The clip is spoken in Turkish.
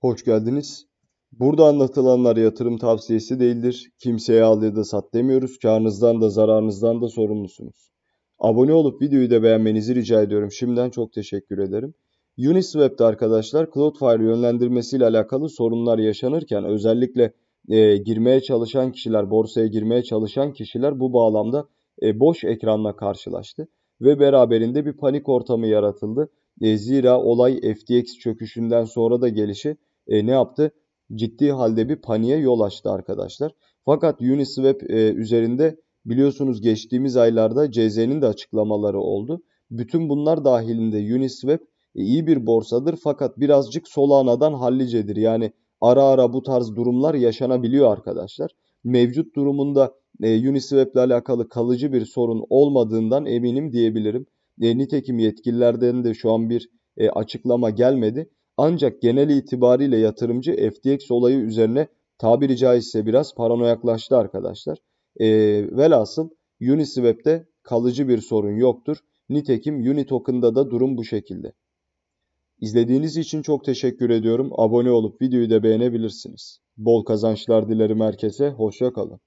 Hoş geldiniz. Burada anlatılanlar yatırım tavsiyesi değildir. Kimseye al ya da sat demiyoruz. Karnınızdan da zararınızdan da sorumlusunuz. Abone olup videoyu da beğenmenizi rica ediyorum. Şimdiden çok teşekkür ederim. Uniswap'te arkadaşlar Cloudflare yönlendirmesiyle alakalı sorunlar yaşanırken özellikle e, girmeye çalışan kişiler, borsaya girmeye çalışan kişiler bu bağlamda e, boş ekranla karşılaştı ve beraberinde bir panik ortamı yaratıldı. E, zira olay FTX çöküşünden sonra da gelişi e, ne yaptı? Ciddi halde bir paniğe yol açtı arkadaşlar. Fakat Uniswap e, üzerinde biliyorsunuz geçtiğimiz aylarda CZ'nin de açıklamaları oldu. Bütün bunlar dahilinde Uniswap e, iyi bir borsadır fakat birazcık Solana'dan hallicedir. Yani ara ara bu tarz durumlar yaşanabiliyor arkadaşlar. Mevcut durumunda e, Uniswap ile alakalı kalıcı bir sorun olmadığından eminim diyebilirim. E, nitekim yetkililerden de şu an bir e, açıklama gelmedi. Ancak genel itibariyle yatırımcı FTX olayı üzerine tabiri caizse biraz paranoyaklaştı arkadaşlar. E, velhasıl Uniswap'te kalıcı bir sorun yoktur. Nitekim Unitoken'da da durum bu şekilde. İzlediğiniz için çok teşekkür ediyorum. Abone olup videoyu da beğenebilirsiniz. Bol kazançlar dilerim herkese. Hoşça kalın.